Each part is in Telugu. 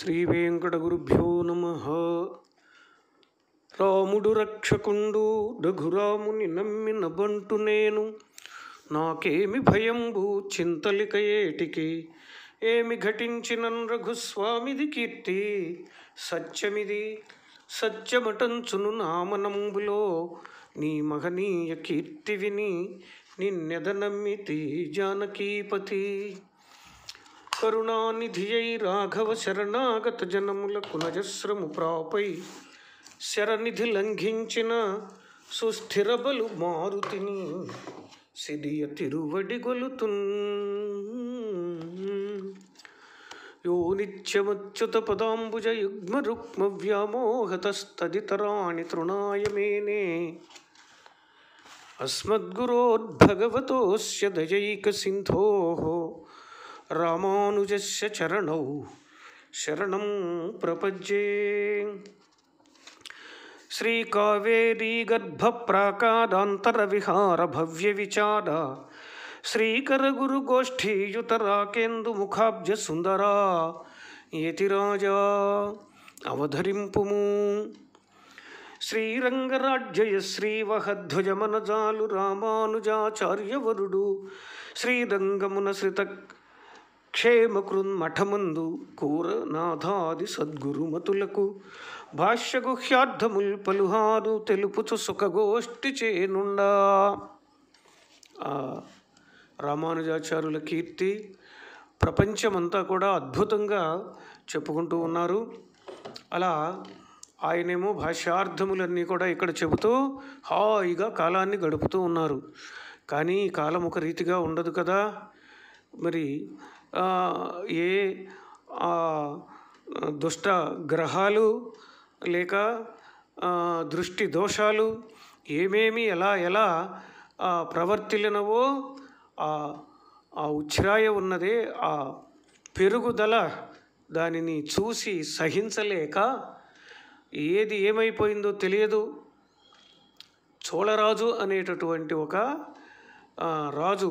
శ్రీవేంకటగురుభ్యో నమ రాముడు రక్షకుండు రఘురాముని నమ్మిన బంటు నేను నాకేమి భయంబు చింతలిక ఏటికి ఏమి ఘటించిన రఘుస్వామిది కీర్తి సత్యమిది సత్యమటంచును నామనంబులో నీ మహనీయ కీర్తి విని నిన్నెద నమ్మితి జానకీపతి కరుణానిధియై రాఘవ శరణాగత జనములకు నజస్రము ప్రాపై శరనిధి లంఘించిన సుస్థిరబలు మారుతిని సిరియ తిరువడి గొలుతు యో నిత్యమచ్యుత పదాంబుజ యుగ్మ రుక్మ వ్యామోహతస్తదితరాణి తృణాయ మేనే అస్మద్గురోద్భగవతోస్య దయైక సింధో రామానుజస్య చరణ శరణం ప్రపజ్యే श्रीकावेरीगर्भप्राकादान्तरविहारभव्यविचार श्रीकरगुरुगोष्ठीयुतराकेन्दुमुखाब्जसुन्दरा यतिराजा అవధరింపు శ్రీరంగరాజ్యయ శ్రీవహధ్వజమనజాలు రామానుజాచార్యవరుడు శ్రీరంగమున శ్రీత క్షేమకృన్మఠమందు కూరనాథాది సద్గురుమతులకు భాష్యగుహ్యార్థముల్ పలుహారు తెలుపుచు సుఖగోష్ఠి చేనుండా రామానుజాచార్యుల కీర్తి ప్రపంచమంతా కూడా అద్భుతంగా చెప్పుకుంటూ ఉన్నారు అలా ఆయనేమో భాష్యార్థములన్నీ కూడా ఇక్కడ చెబుతూ హాయిగా కాలాన్ని గడుపుతూ ఉన్నారు కానీ కాలం ఒక రీతిగా ఉండదు కదా మరి ఏ దుష్ట గ్రహాలు లేక దృష్టి దోషాలు ఏమేమి ఎలా ఎలా ప్రవర్తిలినవో ఆ ఉచ్ఛ్రాయ ఉన్నదే ఆ పెరుగుదల దానిని చూసి సహించలేక ఏది ఏమైపోయిందో తెలియదు చోళరాజు అనేటటువంటి ఒక రాజు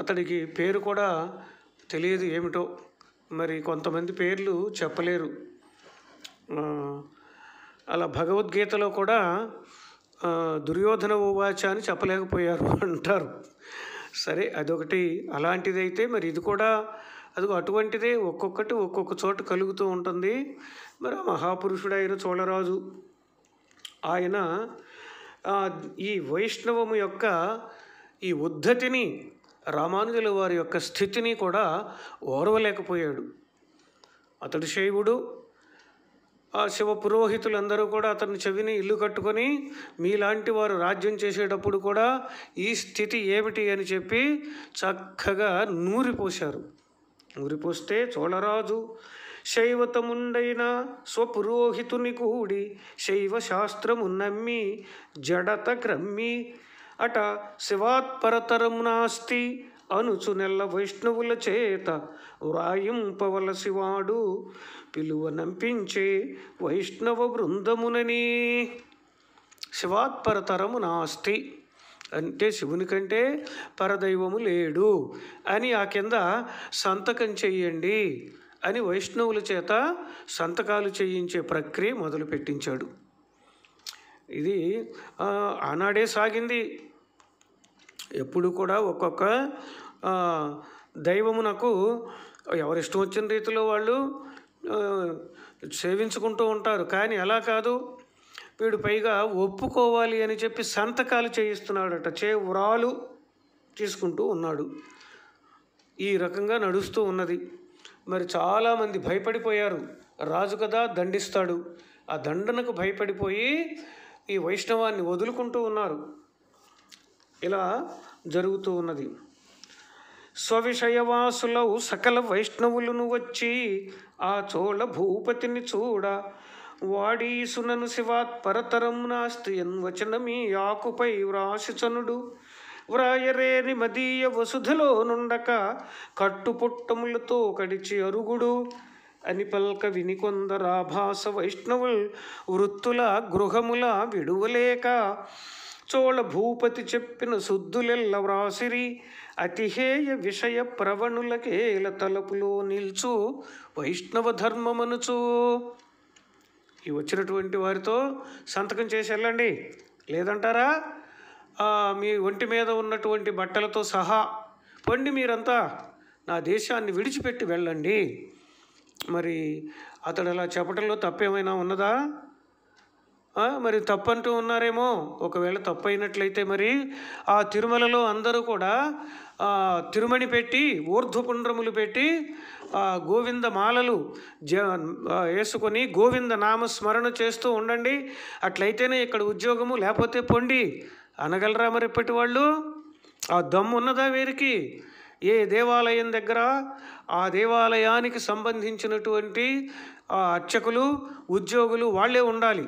అతడికి పేరు కూడా తెలియదు ఏమిటో మరి కొంతమంది పేర్లు చెప్పలేరు అలా భగవద్గీతలో కూడా దుర్యోధన ఉవాచ అని చెప్పలేకపోయారు అంటారు సరే అదొకటి అలాంటిదైతే మరి ఇది కూడా అది అటువంటిదే ఒక్కొక్కటి ఒక్కొక్క చోట కలుగుతూ ఉంటుంది మరి మహాపురుషుడైన చోళరాజు ఆయన ఈ వైష్ణవము యొక్క ఈ ఉద్ధతిని రామానుజుల వారి యొక్క స్థితిని కూడా ఓర్వలేకపోయాడు అతడు శైవుడు ఆ శివ పురోహితులందరూ కూడా అతని చెవిని ఇల్లు కట్టుకొని మీలాంటి వారు రాజ్యం చేసేటప్పుడు కూడా ఈ స్థితి ఏమిటి అని చెప్పి చక్కగా నూరిపోశారు నూరిపోస్తే చోళరాజు శైవతముండైన స్వపురోహితుని కూడి శైవ శాస్త్రమున్నమ్మి జడత క్రమ్మి అట శివాత్పరతరం నాస్తి అనుచు నెల్ల వైష్ణవుల చేత వ్రాయింపవలసివాడు నంపించే వైష్ణవ బృందమునని శివాత్పరతరము నాస్తి అంటే శివుని కంటే పరదైవము లేడు అని ఆ కింద సంతకం చెయ్యండి అని వైష్ణవుల చేత సంతకాలు చేయించే ప్రక్రియ మొదలు పెట్టించాడు ఇది ఆనాడే సాగింది ఎప్పుడు కూడా ఒక్కొక్క దైవమునకు ఎవరిష్టం వచ్చిన రీతిలో వాళ్ళు సేవించుకుంటూ ఉంటారు కానీ ఎలా కాదు వీడు పైగా ఒప్పుకోవాలి అని చెప్పి సంతకాలు చేయిస్తున్నాడట చే వ్రాలు తీసుకుంటూ ఉన్నాడు ఈ రకంగా నడుస్తూ ఉన్నది మరి చాలామంది భయపడిపోయారు రాజు కదా దండిస్తాడు ఆ దండనకు భయపడిపోయి ఈ వైష్ణవాన్ని వదులుకుంటూ ఉన్నారు ఇలా జరుగుతూ ఉన్నది స్వవిషయవాసులవు సకల వైష్ణవులను వచ్చి ఆ చోళ భూపతిని చూడ వాడీసునను శివాత్ పరతరం నాస్తి ఎన్వచనమీ ఆకుపై వ్రాసిచనుడు వ్రాయరేని మదీయ వసుధలో నుండక కట్టుపుట్టములతో కడిచి అరుగుడు అని పల్క వినికొందరాభాస వైష్ణవులు వృత్తుల గృహముల విడువలేక చోళ భూపతి చెప్పిన శుద్ధులెల్ల వ్రాసిరి అతిహేయ విషయ ప్రవణులకేల తలపులో నిల్చు వైష్ణవ ధర్మమనుచు ఈ వచ్చినటువంటి వారితో సంతకం చేసి వెళ్ళండి లేదంటారా మీ ఒంటి మీద ఉన్నటువంటి బట్టలతో సహా పండి మీరంతా నా దేశాన్ని విడిచిపెట్టి వెళ్ళండి మరి అతడు అలా చెప్పడంలో తప్పేమైనా ఉన్నదా మరి తప్పంటూ ఉన్నారేమో ఒకవేళ తప్పు అయినట్లయితే మరి ఆ తిరుమలలో అందరూ కూడా తిరుమణి పెట్టి ఊర్ధ్వపుండ్రములు పెట్టి గోవింద మాలలు జ వేసుకొని గోవింద నామస్మరణ చేస్తూ ఉండండి అట్లయితేనే ఇక్కడ ఉద్యోగము లేకపోతే పొండి అనగలరా మరి ఇప్పటి వాళ్ళు ఆ దమ్ము ఉన్నదా వీరికి ఏ దేవాలయం దగ్గర ఆ దేవాలయానికి సంబంధించినటువంటి అర్చకులు ఉద్యోగులు వాళ్ళే ఉండాలి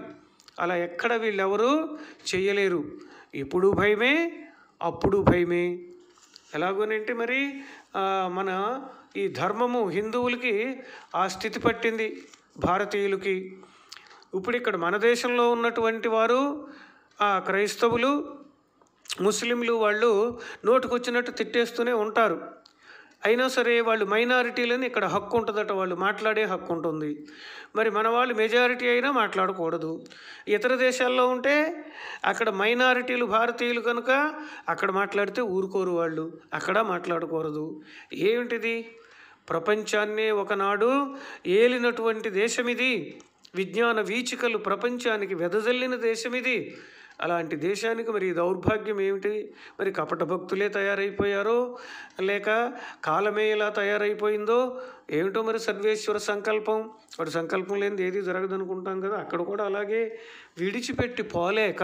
అలా ఎక్కడ వీళ్ళెవరూ చేయలేరు ఇప్పుడు భయమే అప్పుడు భయమే ఎలాగోనంటే మరి మన ఈ ధర్మము హిందువులకి ఆ స్థితి పట్టింది భారతీయులకి ఇప్పుడు ఇక్కడ మన దేశంలో ఉన్నటువంటి వారు క్రైస్తవులు ముస్లింలు వాళ్ళు నోటుకొచ్చినట్టు తిట్టేస్తూనే ఉంటారు అయినా సరే వాళ్ళు మైనారిటీలని ఇక్కడ హక్కు ఉంటుందట వాళ్ళు మాట్లాడే హక్కు ఉంటుంది మరి మన వాళ్ళు మెజారిటీ అయినా మాట్లాడకూడదు ఇతర దేశాల్లో ఉంటే అక్కడ మైనారిటీలు భారతీయులు కనుక అక్కడ మాట్లాడితే ఊరుకోరు వాళ్ళు అక్కడ మాట్లాడకూడదు ఏమిటిది ప్రపంచాన్నే ఒకనాడు ఏలినటువంటి దేశం ఇది విజ్ఞాన వీచికలు ప్రపంచానికి వెదజల్లిన దేశం ఇది అలాంటి దేశానికి మరి దౌర్భాగ్యం ఏమిటి మరి కపట భక్తులే తయారైపోయారో లేక కాలమే ఇలా తయారైపోయిందో ఏమిటో మరి సర్వేశ్వర సంకల్పం వాడు సంకల్పం లేనిది ఏది జరగదనుకుంటాం కదా అక్కడ కూడా అలాగే విడిచిపెట్టి పోలేక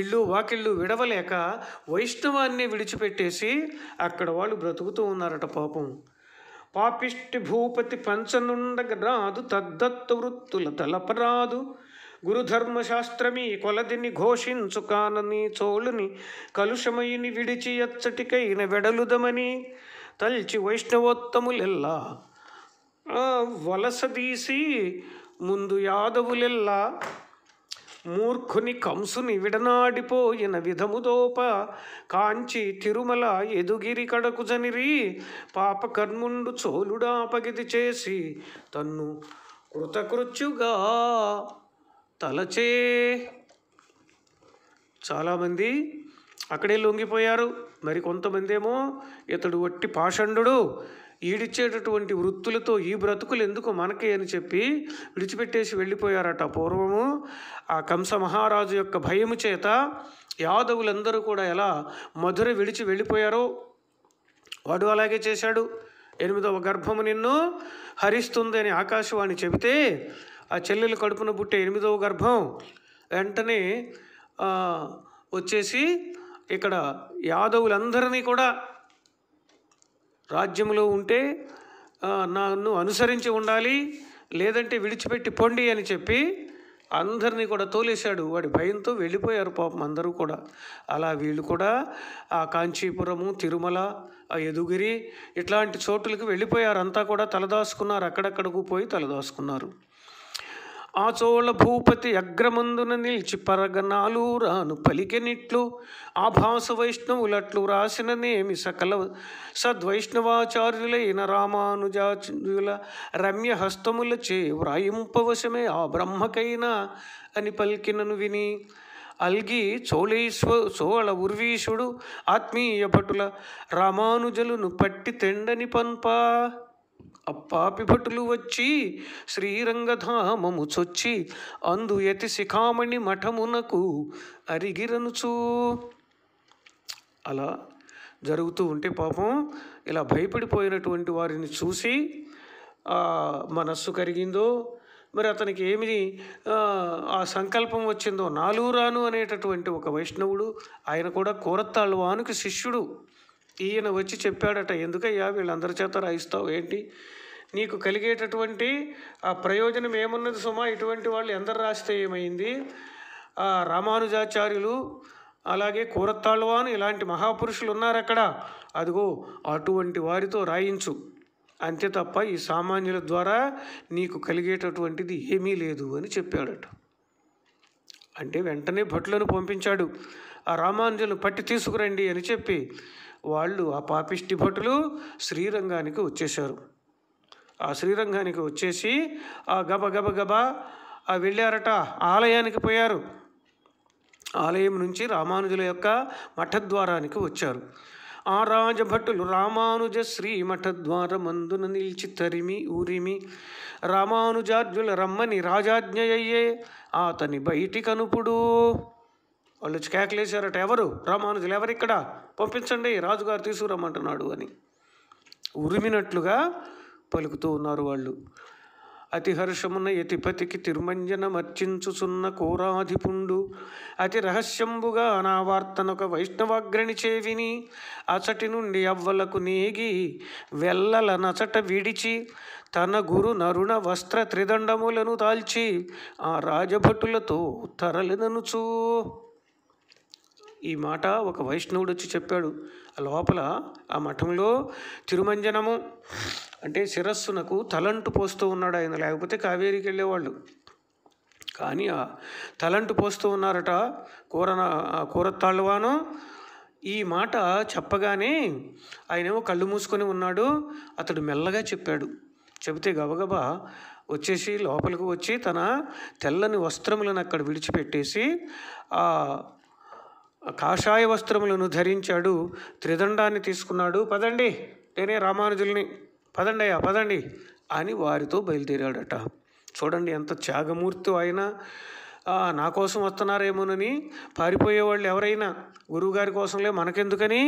ఇళ్ళు వాకిళ్ళు విడవలేక వైష్ణవాన్ని విడిచిపెట్టేసి అక్కడ వాళ్ళు బ్రతుకుతూ ఉన్నారట పాపం పాపిష్టి భూపతి పంచనుండగరాదు తద్దత్త వృత్తుల తలపరాదు గురుధర్మశాస్త్రమీ కొలదిని ఘోషించు కానని చోళుని కలుషమయుని విడిచి ఎచ్చటికైన వెడలుదమని తల్చి వైష్ణవోత్తములెల్లా వలసదీసి ముందు యాదవులెల్లా మూర్ఖుని కంసుని విడనాడిపోయిన విధముదోప కాంచి తిరుమల ఎదుగిరి కడకు జనిరి పాపకర్ముండు చోలుడా పగిది చేసి తన్ను కృతకృత్యుగా తలచే చాలామంది అక్కడే లొంగిపోయారు మరి కొంతమందేమో ఇతడు వట్టి పాషండు ఈడిచ్చేటటువంటి వృత్తులతో ఈ బ్రతుకులు ఎందుకు మనకే అని చెప్పి విడిచిపెట్టేసి వెళ్ళిపోయారట పూర్వము ఆ కంస మహారాజు యొక్క భయము చేత యాదవులందరూ కూడా ఎలా మధుర విడిచి వెళ్ళిపోయారో వాడు అలాగే చేశాడు ఎనిమిదవ గర్భము నిన్ను హరిస్తుంది అని ఆకాశవాణి చెబితే ఆ చెల్లెలు కడుపున పుట్టే ఎనిమిదవ గర్భం వెంటనే వచ్చేసి ఇక్కడ యాదవులందరినీ కూడా రాజ్యంలో ఉంటే నన్ను అనుసరించి ఉండాలి లేదంటే విడిచిపెట్టి పొండి అని చెప్పి అందరినీ కూడా తోలేశాడు వాడి భయంతో వెళ్ళిపోయారు పాపం అందరూ కూడా అలా వీళ్ళు కూడా ఆ కాంచీపురము తిరుమల ఆ యదుగిరి ఇట్లాంటి చోటులకు వెళ్ళిపోయారు అంతా కూడా తలదాసుకున్నారు అక్కడక్కడకు పోయి తలదాసుకున్నారు ఆచోళ భూపతి అగ్రమందున నిలిచి పరగనాలు రాను పలికెనిట్లు ఆభాస వైష్ణవులట్లు నేమి సకల సద్వైష్ణవాచార్యులైన రామానుజాచుల రమ్య చే వ్రాయింపవశమే ఆ బ్రహ్మకైనా అని పలికినను విని అల్గి చోళేశ్వ చోళ ఉర్వీషుడు ఆత్మీయ భటుల రామానుజలును పట్టి తెండని పంపా భటులు వచ్చి శ్రీరంగధామము చొచ్చి అందు ఎతి శిఖామణి మఠమునకు అరిగిరనుచు అలా జరుగుతూ ఉంటే పాపం ఇలా భయపడిపోయినటువంటి వారిని చూసి మనస్సు కరిగిందో మరి అతనికి ఏమి ఆ సంకల్పం వచ్చిందో నాలుగు రాను అనేటటువంటి ఒక వైష్ణవుడు ఆయన కూడా కోరత్తాళ్వానికి శిష్యుడు ఈయన వచ్చి చెప్పాడట ఎందుకయ్యా వీళ్ళందరి చేత రాయిస్తావు ఏంటి నీకు కలిగేటటువంటి ఆ ప్రయోజనం ఏమున్నది సుమా ఇటువంటి వాళ్ళు ఎందరు రాస్తే ఏమైంది ఆ రామానుజాచార్యులు అలాగే కూరత్తాళ్వాను ఇలాంటి మహాపురుషులు ఉన్నారు అక్కడ అదిగో అటువంటి వారితో రాయించు అంతే తప్ప ఈ సామాన్యుల ద్వారా నీకు కలిగేటటువంటిది ఏమీ లేదు అని చెప్పాడట అంటే వెంటనే భట్లను పంపించాడు ఆ రామానుజులను పట్టి తీసుకురండి అని చెప్పి వాళ్ళు ఆ పాపిష్టి భటులు శ్రీరంగానికి వచ్చేశారు ఆ శ్రీరంగానికి వచ్చేసి ఆ గబ గబ గబ ఆ వెళ్ళారట ఆలయానికి పోయారు ఆలయం నుంచి రామానుజుల యొక్క మఠద్వారానికి వచ్చారు ఆ రాజభటులు రామానుజ శ్రీ మందున నిలిచి తరిమి ఊరిమి రామానుజార్జుల రమ్మని రాజాజ్ఞయ్యే అతని బయటి కనుపుడు వాళ్ళు కేకలేశారట ఎవరు రామానుజులు ఎవరిక్కడ పంపించండి రాజుగారు తీసుకురమ్మంటున్నాడు అని ఉరిమినట్లుగా పలుకుతూ ఉన్నారు వాళ్ళు అతి హర్షమున యతిపతికి తిరుమంజన మర్చించుచున్న కోరాధిపుండు అతి రహస్యంబుగా అనావార్తనొక వైష్ణవాగ్రణి చేవిని అచటి నుండి అవ్వలకు నేగి వెల్లల నచట విడిచి తన గురు నరుణ వస్త్ర త్రిదండములను తాల్చి ఆ రాజభటులతో తరలిననుచూ ఈ మాట ఒక వైష్ణవుడు వచ్చి చెప్పాడు లోపల ఆ మఠంలో తిరుమంజనము అంటే శిరస్సునకు తలంటు పోస్తూ ఉన్నాడు ఆయన లేకపోతే కావేరీకి వెళ్ళేవాళ్ళు కానీ ఆ తలంటు పోస్తూ ఉన్నారట కూరన కూరత్తాళ్ళువాను ఈ మాట చెప్పగానే ఆయనేమో కళ్ళు మూసుకొని ఉన్నాడు అతడు మెల్లగా చెప్పాడు చెబితే గబగబా వచ్చేసి లోపలికి వచ్చి తన తెల్లని వస్త్రములను అక్కడ విడిచిపెట్టేసి ఆ కాషాయ వస్త్రములను ధరించాడు త్రిదండాన్ని తీసుకున్నాడు పదండి నేనే రామానుజుల్ని పదండి అయ్యా పదండి అని వారితో బయలుదేరాడట చూడండి ఎంత త్యాగమూర్తి ఆయన నా కోసం వస్తున్నారేమోనని పారిపోయేవాళ్ళు ఎవరైనా గురువుగారి కోసంలే మనకెందుకని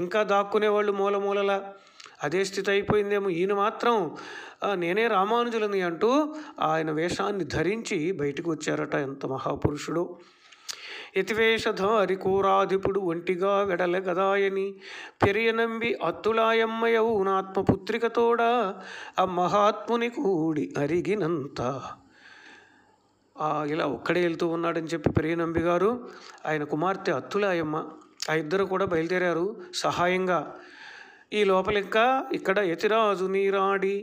ఇంకా దాక్కునేవాళ్ళు మూలమూలలా అదే స్థితి అయిపోయిందేమో ఈయన మాత్రం నేనే రామానుజులని అంటూ ఆయన వేషాన్ని ధరించి బయటకు వచ్చారట ఎంత మహాపురుషుడు యతివేషధారికూరాధిపుడు ఒంటిగా వెడల గదాయని అత్తులాయమ్మయవు అత్తులాయమ్మయవునాత్మపుత్రికతోడా ఆ మహాత్ముని కూడి అరిగినంత ఇలా ఒక్కడే వెళ్తూ ఉన్నాడని చెప్పి పెరియనంబి గారు ఆయన కుమార్తె అత్తులాయమ్మ ఆ ఇద్దరు కూడా బయలుదేరారు సహాయంగా ఈ లోపలిక్క ఇక్కడ యతిరాజు నీరాడి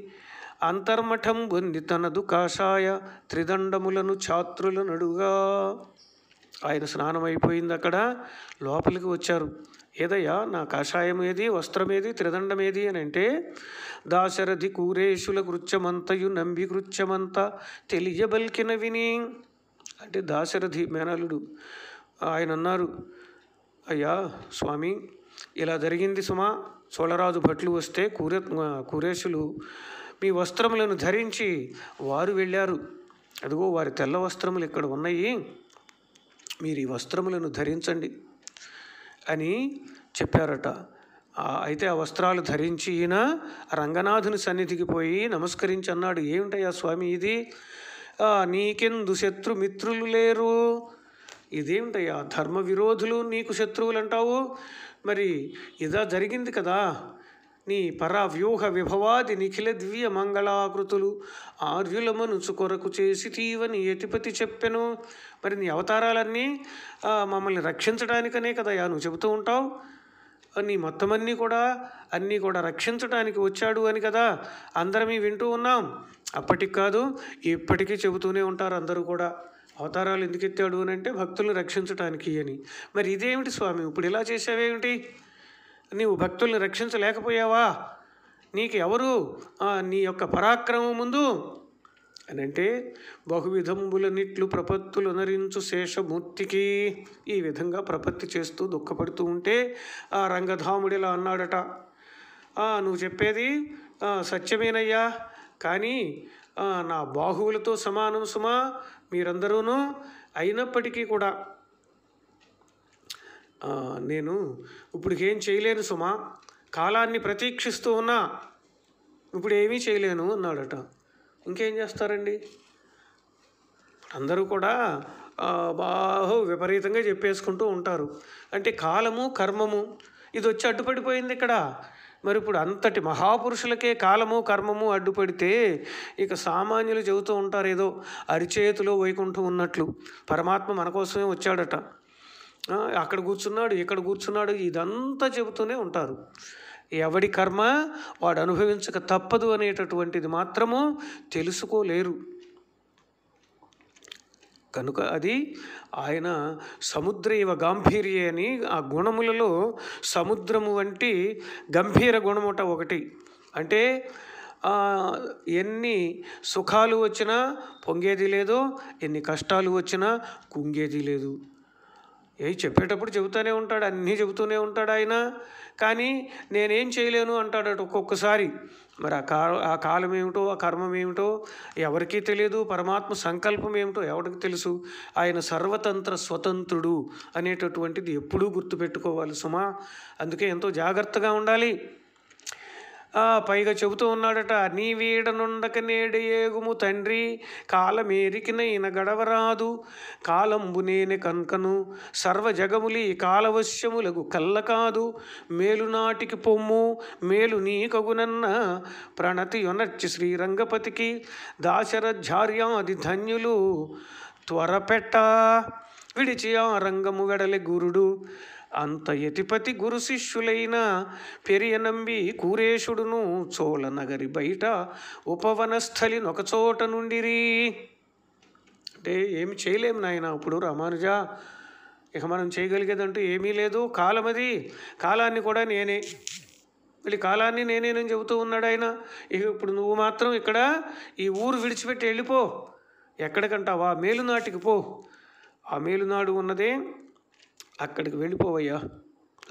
అంతర్మఠం పొంది తనదు కాషాయ త్రిదండములను ఛాత్రుల నడుగా ఆయన స్నానం అయిపోయింది అక్కడ లోపలికి వచ్చారు ఏదయ్యా నా కషాయం ఏది వస్త్రమేది త్రిదండమేది అని అంటే దాశరథి కూరేశుల కృత్యమంతయు నంబి కృత్యమంత తెలియబల్కిన విని అంటే దాశరథి మేనలుడు ఆయన అన్నారు అయ్యా స్వామి ఇలా జరిగింది సుమా చోళరాజు భట్లు వస్తే కూర కూరేశులు మీ వస్త్రములను ధరించి వారు వెళ్ళారు అదిగో వారి తెల్ల వస్త్రములు ఇక్కడ ఉన్నాయి మీరు ఈ వస్త్రములను ధరించండి అని చెప్పారట అయితే ఆ వస్త్రాలు ధరించి ఈయన రంగనాథుని సన్నిధికి పోయి నమస్కరించి అన్నాడు ఏమిటయ్యా స్వామి ఇది నీకెందు శత్రు మిత్రులు లేరు ఇదేమిటయ్యా ధర్మ విరోధులు నీకు శత్రువులు అంటావు మరి ఇదా జరిగింది కదా నీ వ్యూహ విభవాది నిఖిల దివ్య మంగళాకృతులు ఆర్యుల మనుసు కొరకు చేసి తీవని యతిపతి చెప్పెను మరి నీ అవతారాలన్నీ మమ్మల్ని రక్షించడానికనే కదా నువ్వు చెబుతూ ఉంటావు నీ మొత్తం అన్నీ కూడా అన్నీ కూడా రక్షించడానికి వచ్చాడు అని కదా అందరమీ వింటూ ఉన్నాం అప్పటికి కాదు ఇప్పటికీ చెబుతూనే ఉంటారు అందరూ కూడా అవతారాలు ఎందుకు ఎత్తాడు అని అంటే భక్తులను రక్షించడానికి అని మరి ఇదేమిటి స్వామి ఇప్పుడు ఇలా చేసావేమిటి నీవు భక్తుల్ని రక్షించలేకపోయావా నీకు ఎవరు నీ యొక్క పరాక్రమం ముందు అని అంటే బహువిధములనిట్లు ప్రపత్తులు నరించు శేషమూర్తికి ఈ విధంగా ప్రపత్తి చేస్తూ దుఃఖపడుతూ ఉంటే ఆ రంగధాముడిలా అన్నాడట నువ్వు చెప్పేది సత్యమేనయ్యా కానీ నా బాహువులతో సమానం సుమా మీరందరూనూ అయినప్పటికీ కూడా నేను ఏం చేయలేను సుమా కాలాన్ని ప్రతీక్షిస్తూ ఉన్నా ఇప్పుడు ఏమీ చేయలేను అన్నాడట ఇంకేం చేస్తారండి అందరూ కూడా బాహు విపరీతంగా చెప్పేసుకుంటూ ఉంటారు అంటే కాలము కర్మము ఇది వచ్చి అడ్డుపడిపోయింది ఇక్కడ మరి ఇప్పుడు అంతటి మహాపురుషులకే కాలము కర్మము అడ్డుపడితే ఇక సామాన్యులు చెబుతూ ఉంటారు ఏదో అరిచేతిలో వైకుంఠం ఉన్నట్లు పరమాత్మ మన కోసమే వచ్చాడట అక్కడ కూర్చున్నాడు ఇక్కడ కూర్చున్నాడు ఇదంతా చెబుతూనే ఉంటారు ఎవడి కర్మ వాడు అనుభవించక తప్పదు అనేటటువంటిది మాత్రము తెలుసుకోలేరు కనుక అది ఆయన సముద్ర ఇవ గాంభీర్య అని ఆ గుణములలో సముద్రము వంటి గంభీర గుణముట ఒకటి అంటే ఎన్ని సుఖాలు వచ్చినా పొంగేది లేదు ఎన్ని కష్టాలు వచ్చినా కుంగేది లేదు ఏ చెప్పేటప్పుడు చెబుతూనే ఉంటాడు అన్నీ చెబుతూనే ఉంటాడు ఆయన కానీ నేనేం చేయలేను అంటాడట ఒక్కొక్కసారి మరి ఆ కా ఆ కాలం ఏమిటో ఆ కర్మం ఏమిటో ఎవరికీ తెలియదు పరమాత్మ సంకల్పం ఏమిటో ఎవరికి తెలుసు ఆయన సర్వతంత్ర స్వతంత్రుడు అనేటటువంటిది ఎప్పుడూ గుర్తుపెట్టుకోవాలి సుమా అందుకే ఎంతో జాగ్రత్తగా ఉండాలి పైగా చెబుతూ ఉన్నాడట నీ వీడనుండక నేడు ఏగుము తండ్రి కాలమేరికినైన గడవరాదు కాలంబు నేనే కన్కను సర్వజగములి కాలవశ్యములకు కల్ల కాదు మేలు నాటికి పొమ్ము మేలు నీ కగునన్న ప్రణతి యొనర్చి శ్రీరంగపతికి దాశరథార్యాది ధన్యులు త్వరపెట్ట విడిచి ఆ రంగము వెడలి గురుడు అంత యతిపతి గురు శిష్యులైన పెరియనంబి కూరేశుడును చోళ నగరి బయట ఉపవనస్థలి నొకచోట నుండి అంటే ఏమి చేయలేము నాయన ఇప్పుడు రామానుజ ఇక మనం చేయగలిగేదంటూ ఏమీ లేదు కాలమది కాలాన్ని కూడా నేనే మళ్ళీ కాలాన్ని నేనేనని చెబుతూ ఉన్నాడు ఆయన ఇక ఇప్పుడు నువ్వు మాత్రం ఇక్కడ ఈ ఊరు విడిచిపెట్టి వెళ్ళిపో ఎక్కడికంటావా మేలునాటికి పో ఆ మేలునాడు ఉన్నదే అక్కడికి వెళ్ళిపోవయ్యా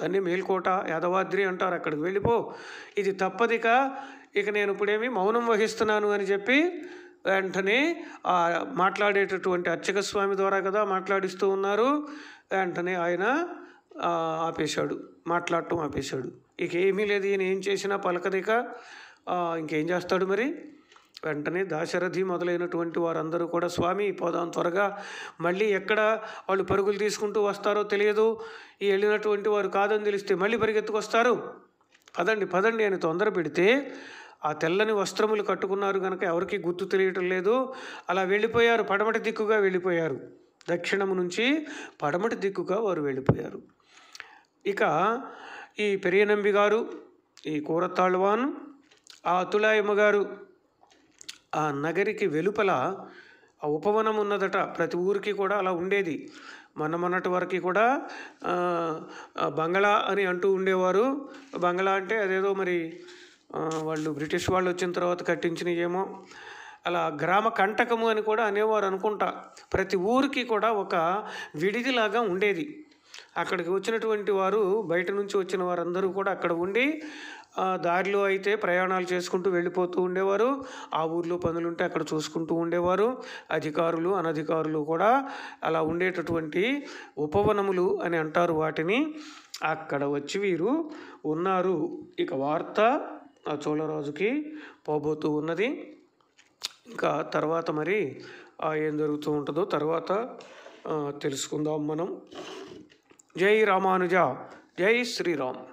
అని మేల్కోట యాదవాద్రి అంటారు అక్కడికి వెళ్ళిపో ఇది తప్పదిక ఇక నేను ఇప్పుడేమి మౌనం వహిస్తున్నాను అని చెప్పి వెంటనే మాట్లాడేటటువంటి అర్చక స్వామి ద్వారా కదా మాట్లాడిస్తూ ఉన్నారు వెంటనే ఆయన ఆపేశాడు మాట్లాడటం ఆపేశాడు ఇక ఏమీ లేదు ఈయన ఏం చేసినా పలకదిక ఇంకేం చేస్తాడు మరి వెంటనే దాశరథి మొదలైనటువంటి వారందరూ కూడా స్వామి పోదాం త్వరగా మళ్ళీ ఎక్కడ వాళ్ళు పరుగులు తీసుకుంటూ వస్తారో తెలియదు ఈ వెళ్ళినటువంటి వారు కాదని తెలిస్తే మళ్ళీ పరిగెత్తుకొస్తారు పదండి పదండి అని తొందర పెడితే ఆ తెల్లని వస్త్రములు కట్టుకున్నారు కనుక ఎవరికి గుర్తు తెలియటం లేదు అలా వెళ్ళిపోయారు పడమటి దిక్కుగా వెళ్ళిపోయారు దక్షిణము నుంచి పడమటి దిక్కుగా వారు వెళ్ళిపోయారు ఇక ఈ పెరియనంబి గారు ఈ కూరతాళ్వాన్ ఆ అతులాయమ్మ గారు ఆ నగరికి వెలుపల ఆ ఉపవనం ఉన్నదట ప్రతి ఊరికి కూడా అలా ఉండేది మన మొన్నటి వరకు కూడా బంగ్లా అని అంటూ ఉండేవారు బంగ్లా అంటే అదేదో మరి వాళ్ళు బ్రిటిష్ వాళ్ళు వచ్చిన తర్వాత ఏమో అలా గ్రామ కంటకము అని కూడా అనేవారు అనుకుంటా ప్రతి ఊరికి కూడా ఒక విడిదిలాగా ఉండేది అక్కడికి వచ్చినటువంటి వారు బయట నుంచి వచ్చిన వారందరూ కూడా అక్కడ ఉండి దారిలో అయితే ప్రయాణాలు చేసుకుంటూ వెళ్ళిపోతూ ఉండేవారు ఆ ఊర్లో పనులుంటే అక్కడ చూసుకుంటూ ఉండేవారు అధికారులు అనధికారులు కూడా అలా ఉండేటటువంటి ఉపవనములు అని అంటారు వాటిని అక్కడ వచ్చి వీరు ఉన్నారు ఇక వార్త ఆ చోళరాజుకి పోబోతూ ఉన్నది ఇంకా తర్వాత మరి ఏం జరుగుతూ ఉంటుందో తర్వాత తెలుసుకుందాం మనం జై రామానుజ జై శ్రీరామ్